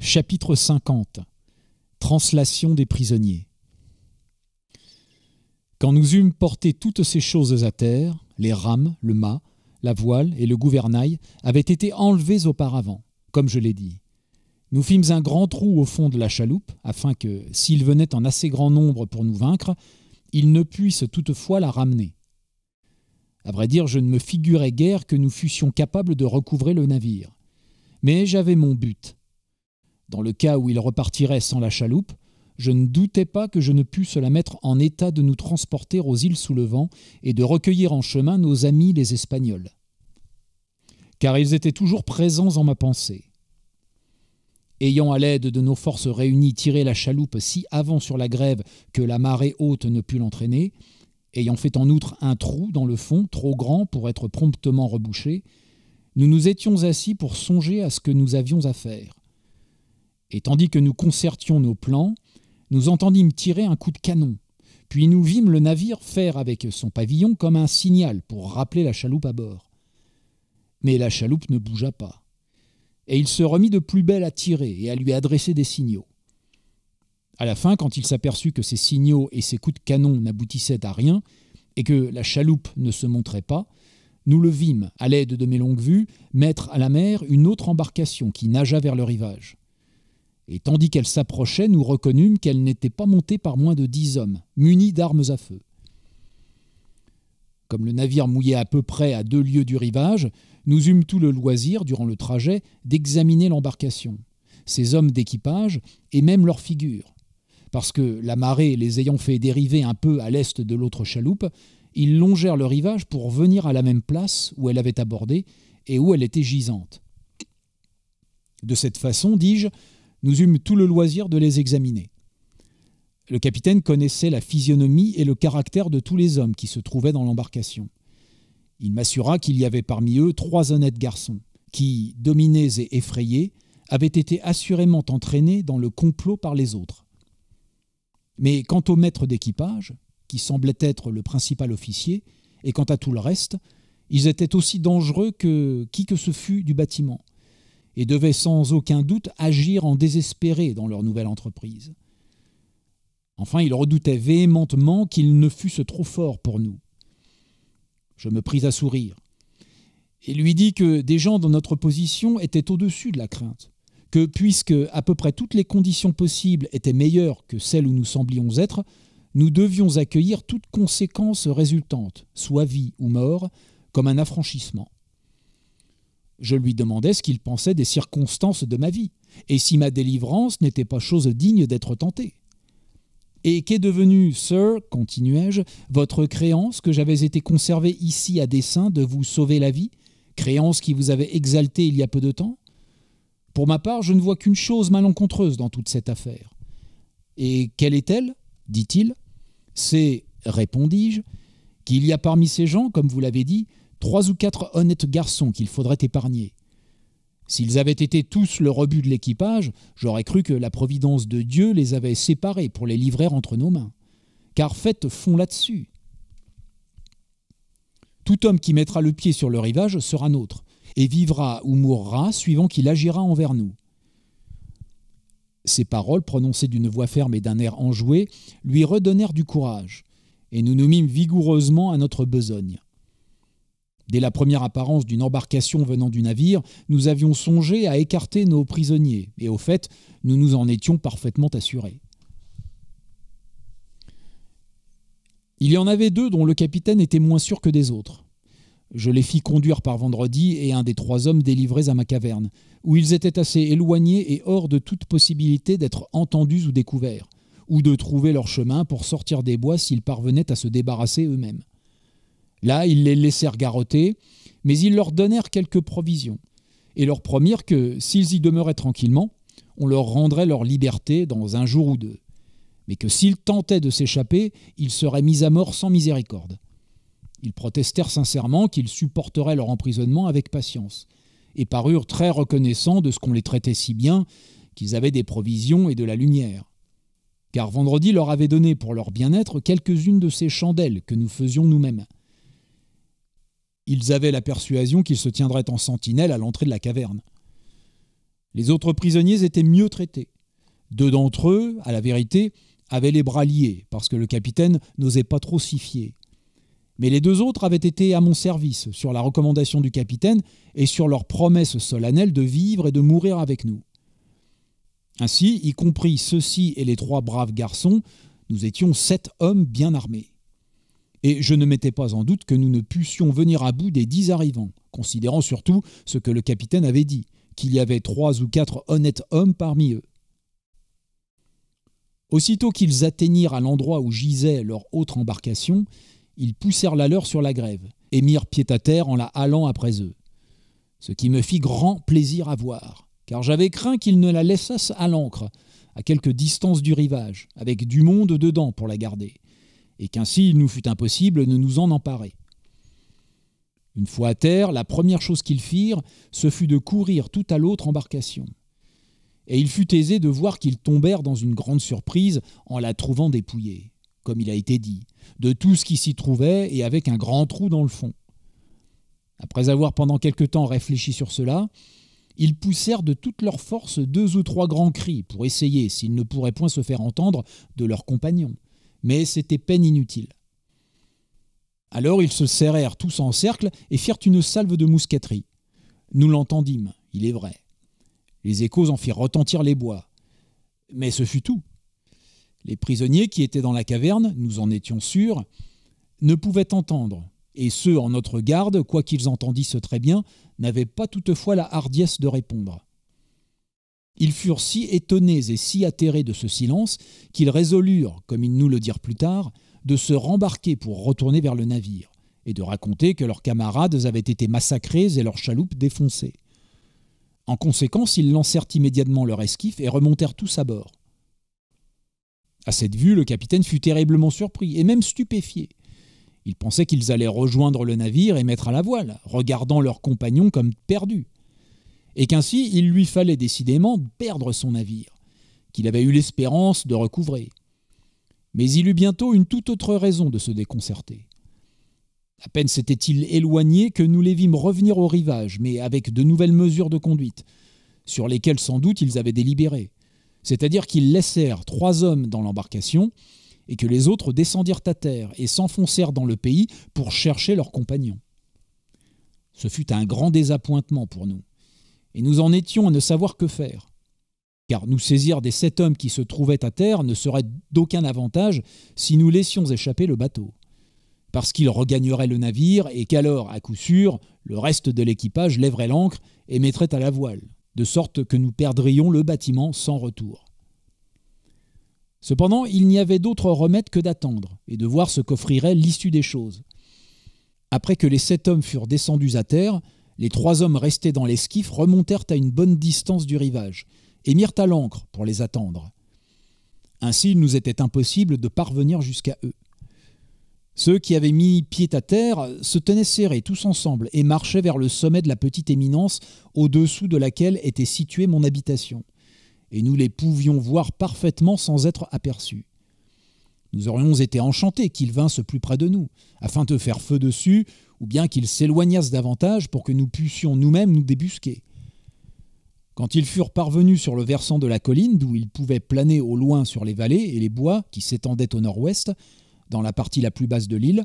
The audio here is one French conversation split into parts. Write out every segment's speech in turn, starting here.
Chapitre 50 Translation des prisonniers Quand nous eûmes porté toutes ces choses à terre, les rames, le mât, la voile et le gouvernail avaient été enlevés auparavant, comme je l'ai dit. Nous fîmes un grand trou au fond de la chaloupe, afin que, s'ils venaient en assez grand nombre pour nous vaincre, ils ne puissent toutefois la ramener. À vrai dire, je ne me figurais guère que nous fussions capables de recouvrer le navire. Mais j'avais mon but, dans le cas où il repartirait sans la chaloupe, je ne doutais pas que je ne pusse la mettre en état de nous transporter aux îles sous le vent et de recueillir en chemin nos amis les Espagnols. Car ils étaient toujours présents en ma pensée. Ayant à l'aide de nos forces réunies tiré la chaloupe si avant sur la grève que la marée haute ne put l'entraîner, ayant fait en outre un trou dans le fond trop grand pour être promptement rebouché, nous nous étions assis pour songer à ce que nous avions à faire. Et tandis que nous concertions nos plans, nous entendîmes tirer un coup de canon. Puis nous vîmes le navire faire avec son pavillon comme un signal pour rappeler la chaloupe à bord. Mais la chaloupe ne bougea pas. Et il se remit de plus belle à tirer et à lui adresser des signaux. À la fin, quand il s'aperçut que ces signaux et ses coups de canon n'aboutissaient à rien, et que la chaloupe ne se montrait pas, nous le vîmes, à l'aide de mes longues vues, mettre à la mer une autre embarcation qui nagea vers le rivage et tandis qu'elle s'approchait, nous reconnûmes qu'elle n'était pas montée par moins de dix hommes, munis d'armes à feu. Comme le navire mouillait à peu près à deux lieues du rivage, nous eûmes tout le loisir, durant le trajet, d'examiner l'embarcation, ses hommes d'équipage et même leurs figures. Parce que la marée les ayant fait dériver un peu à l'est de l'autre chaloupe, ils longèrent le rivage pour venir à la même place où elle avait abordé et où elle était gisante. De cette façon, dis-je, nous eûmes tout le loisir de les examiner. Le capitaine connaissait la physionomie et le caractère de tous les hommes qui se trouvaient dans l'embarcation. Il m'assura qu'il y avait parmi eux trois honnêtes garçons, qui, dominés et effrayés, avaient été assurément entraînés dans le complot par les autres. Mais quant au maître d'équipage, qui semblait être le principal officier, et quant à tout le reste, ils étaient aussi dangereux que qui que ce fût du bâtiment, et devaient sans aucun doute agir en désespéré dans leur nouvelle entreprise. Enfin, il redoutait véhémentement qu'ils ne fussent trop forts pour nous. Je me pris à sourire et lui dis que des gens dans notre position étaient au-dessus de la crainte, que puisque à peu près toutes les conditions possibles étaient meilleures que celles où nous semblions être, nous devions accueillir toute conséquence résultante, soit vie ou mort, comme un affranchissement je lui demandais ce qu'il pensait des circonstances de ma vie, et si ma délivrance n'était pas chose digne d'être tentée. Et qu'est devenu, Sir, continuai-je, votre créance que j'avais été conservé ici à dessein de vous sauver la vie, créance qui vous avait exalté il y a peu de temps Pour ma part, je ne vois qu'une chose malencontreuse dans toute cette affaire. Et quelle est-elle dit-il. C'est, répondis-je, qu'il y a parmi ces gens, comme vous l'avez dit, trois ou quatre honnêtes garçons qu'il faudrait épargner. S'ils avaient été tous le rebut de l'équipage, j'aurais cru que la providence de Dieu les avait séparés pour les livrer entre nos mains. Car faites fond là-dessus. Tout homme qui mettra le pied sur le rivage sera nôtre, et vivra ou mourra suivant qu'il agira envers nous. Ces paroles, prononcées d'une voix ferme et d'un air enjoué, lui redonnèrent du courage, et nous nous mîmes vigoureusement à notre besogne. Dès la première apparence d'une embarcation venant du navire, nous avions songé à écarter nos prisonniers, et au fait, nous nous en étions parfaitement assurés. Il y en avait deux dont le capitaine était moins sûr que des autres. Je les fis conduire par vendredi et un des trois hommes délivrés à ma caverne, où ils étaient assez éloignés et hors de toute possibilité d'être entendus ou découverts, ou de trouver leur chemin pour sortir des bois s'ils parvenaient à se débarrasser eux-mêmes. Là, ils les laissèrent garrotter, mais ils leur donnèrent quelques provisions, et leur promirent que s'ils y demeuraient tranquillement, on leur rendrait leur liberté dans un jour ou deux, mais que s'ils tentaient de s'échapper, ils seraient mis à mort sans miséricorde. Ils protestèrent sincèrement qu'ils supporteraient leur emprisonnement avec patience, et parurent très reconnaissants de ce qu'on les traitait si bien, qu'ils avaient des provisions et de la lumière. Car vendredi leur avait donné pour leur bien-être quelques-unes de ces chandelles que nous faisions nous-mêmes ils avaient la persuasion qu'ils se tiendraient en sentinelle à l'entrée de la caverne. Les autres prisonniers étaient mieux traités. Deux d'entre eux, à la vérité, avaient les bras liés, parce que le capitaine n'osait pas trop s'y fier. Mais les deux autres avaient été à mon service, sur la recommandation du capitaine et sur leur promesse solennelle de vivre et de mourir avec nous. Ainsi, y compris ceux-ci et les trois braves garçons, nous étions sept hommes bien armés et je ne mettais pas en doute que nous ne pussions venir à bout des dix arrivants, considérant surtout ce que le capitaine avait dit, qu'il y avait trois ou quatre honnêtes hommes parmi eux. Aussitôt qu'ils atteignirent à l'endroit où gisait leur autre embarcation, ils poussèrent la leur sur la grève, et mirent pied à terre en la halant après eux. Ce qui me fit grand plaisir à voir, car j'avais craint qu'ils ne la laissassent à l'ancre, à quelque distance du rivage, avec du monde dedans pour la garder et qu'ainsi il nous fut impossible de nous en emparer. Une fois à terre, la première chose qu'ils firent, ce fut de courir tout à l'autre embarcation. Et il fut aisé de voir qu'ils tombèrent dans une grande surprise en la trouvant dépouillée, comme il a été dit, de tout ce qui s'y trouvait et avec un grand trou dans le fond. Après avoir pendant quelque temps réfléchi sur cela, ils poussèrent de toutes leurs forces deux ou trois grands cris pour essayer, s'ils ne pourraient point se faire entendre, de leurs compagnons, mais c'était peine inutile. Alors ils se serrèrent tous en cercle et firent une salve de mousqueterie. Nous l'entendîmes, il est vrai. Les échos en firent retentir les bois. Mais ce fut tout. Les prisonniers qui étaient dans la caverne, nous en étions sûrs, ne pouvaient entendre, et ceux en notre garde, quoiqu'ils entendissent très bien, n'avaient pas toutefois la hardiesse de répondre. Ils furent si étonnés et si atterrés de ce silence qu'ils résolurent, comme ils nous le dirent plus tard, de se rembarquer pour retourner vers le navire, et de raconter que leurs camarades avaient été massacrés et leurs chaloupes défoncées. En conséquence, ils lancèrent immédiatement leur esquif et remontèrent tous à bord. À cette vue, le capitaine fut terriblement surpris et même stupéfié. Il pensait qu'ils allaient rejoindre le navire et mettre à la voile, regardant leurs compagnons comme perdus et qu'ainsi il lui fallait décidément perdre son navire, qu'il avait eu l'espérance de recouvrer. Mais il eut bientôt une toute autre raison de se déconcerter. À peine s'était-il éloigné que nous les vîmes revenir au rivage, mais avec de nouvelles mesures de conduite, sur lesquelles sans doute ils avaient délibéré. C'est-à-dire qu'ils laissèrent trois hommes dans l'embarcation, et que les autres descendirent à terre et s'enfoncèrent dans le pays pour chercher leurs compagnons. Ce fut un grand désappointement pour nous et nous en étions à ne savoir que faire. Car nous saisir des sept hommes qui se trouvaient à terre ne serait d'aucun avantage si nous laissions échapper le bateau, parce qu'il regagnerait le navire et qu'alors, à coup sûr, le reste de l'équipage lèverait l'ancre et mettrait à la voile, de sorte que nous perdrions le bâtiment sans retour. Cependant, il n'y avait d'autre remède que d'attendre et de voir ce qu'offrirait l'issue des choses. Après que les sept hommes furent descendus à terre, les trois hommes restés dans l'esquif remontèrent à une bonne distance du rivage et mirent à l'ancre pour les attendre. Ainsi, il nous était impossible de parvenir jusqu'à eux. Ceux qui avaient mis pied à terre se tenaient serrés tous ensemble et marchaient vers le sommet de la petite éminence au-dessous de laquelle était située mon habitation. Et nous les pouvions voir parfaitement sans être aperçus. Nous aurions été enchantés qu'ils vinssent plus près de nous, afin de faire feu dessus, ou bien qu'ils s'éloignassent davantage pour que nous puissions nous-mêmes nous débusquer. Quand ils furent parvenus sur le versant de la colline, d'où ils pouvaient planer au loin sur les vallées et les bois qui s'étendaient au nord-ouest, dans la partie la plus basse de l'île,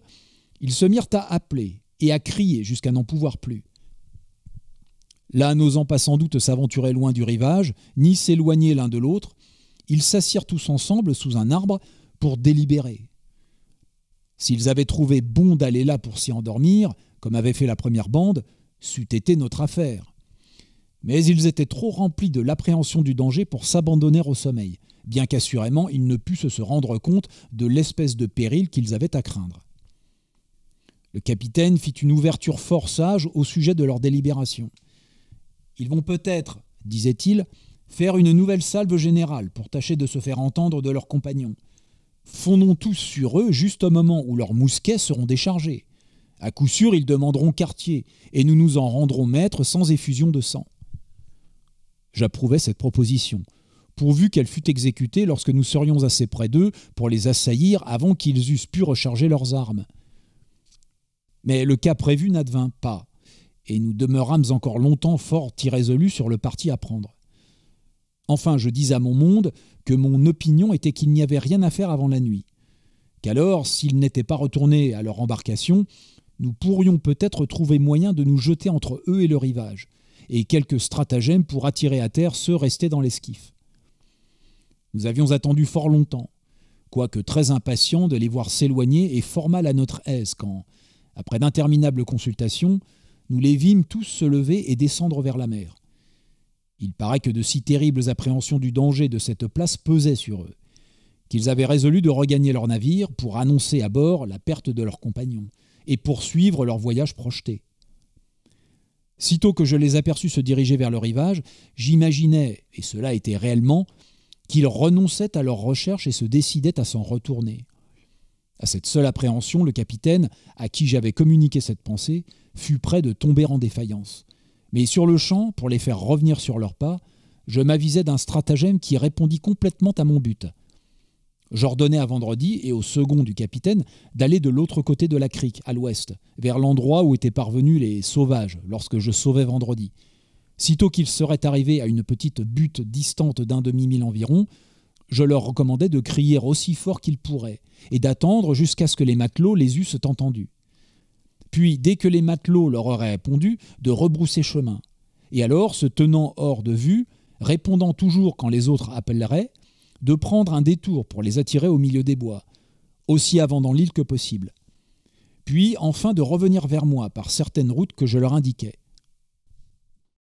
ils se mirent à appeler et à crier jusqu'à n'en pouvoir plus. Là, n'osant pas sans doute s'aventurer loin du rivage, ni s'éloigner l'un de l'autre, ils s'assirent tous ensemble sous un arbre pour délibérer. S'ils avaient trouvé bon d'aller là pour s'y endormir, comme avait fait la première bande, c'eût été notre affaire. Mais ils étaient trop remplis de l'appréhension du danger pour s'abandonner au sommeil, bien qu'assurément ils ne pussent se rendre compte de l'espèce de péril qu'ils avaient à craindre. Le capitaine fit une ouverture fort sage au sujet de leur délibération. Ils vont peut-être, disait-il, faire une nouvelle salve générale pour tâcher de se faire entendre de leurs compagnons. « Fondons tous sur eux juste au moment où leurs mousquets seront déchargés. À coup sûr, ils demanderont quartier, et nous nous en rendrons maîtres sans effusion de sang. J'approuvais cette proposition, pourvu qu'elle fût exécutée lorsque nous serions assez près d'eux pour les assaillir avant qu'ils eussent pu recharger leurs armes. Mais le cas prévu n'advint pas, et nous demeurâmes encore longtemps fort irrésolus sur le parti à prendre. Enfin, je dis à mon monde que mon opinion était qu'il n'y avait rien à faire avant la nuit. Qu'alors, s'ils n'étaient pas retournés à leur embarcation, nous pourrions peut-être trouver moyen de nous jeter entre eux et le rivage, et quelques stratagèmes pour attirer à terre ceux restés dans l'esquif. Nous avions attendu fort longtemps, quoique très impatients de les voir s'éloigner et fort mal à notre aise quand, après d'interminables consultations, nous les vîmes tous se lever et descendre vers la mer. Il paraît que de si terribles appréhensions du danger de cette place pesaient sur eux, qu'ils avaient résolu de regagner leur navire pour annoncer à bord la perte de leurs compagnons et poursuivre leur voyage projeté. Sitôt que je les aperçus se diriger vers le rivage, j'imaginais, et cela était réellement, qu'ils renonçaient à leur recherche et se décidaient à s'en retourner. À cette seule appréhension, le capitaine, à qui j'avais communiqué cette pensée, fut près de tomber en défaillance. Mais sur le champ, pour les faire revenir sur leurs pas, je m'avisais d'un stratagème qui répondit complètement à mon but. J'ordonnais à vendredi et au second du capitaine d'aller de l'autre côté de la crique, à l'ouest, vers l'endroit où étaient parvenus les sauvages lorsque je sauvais vendredi. Sitôt qu'ils seraient arrivés à une petite butte distante d'un demi-mille environ, je leur recommandais de crier aussi fort qu'ils pourraient et d'attendre jusqu'à ce que les matelots les eussent entendus puis, dès que les matelots leur auraient répondu, de rebrousser chemin. Et alors, se tenant hors de vue, répondant toujours quand les autres appelleraient, de prendre un détour pour les attirer au milieu des bois, aussi avant dans l'île que possible. Puis, enfin, de revenir vers moi par certaines routes que je leur indiquais.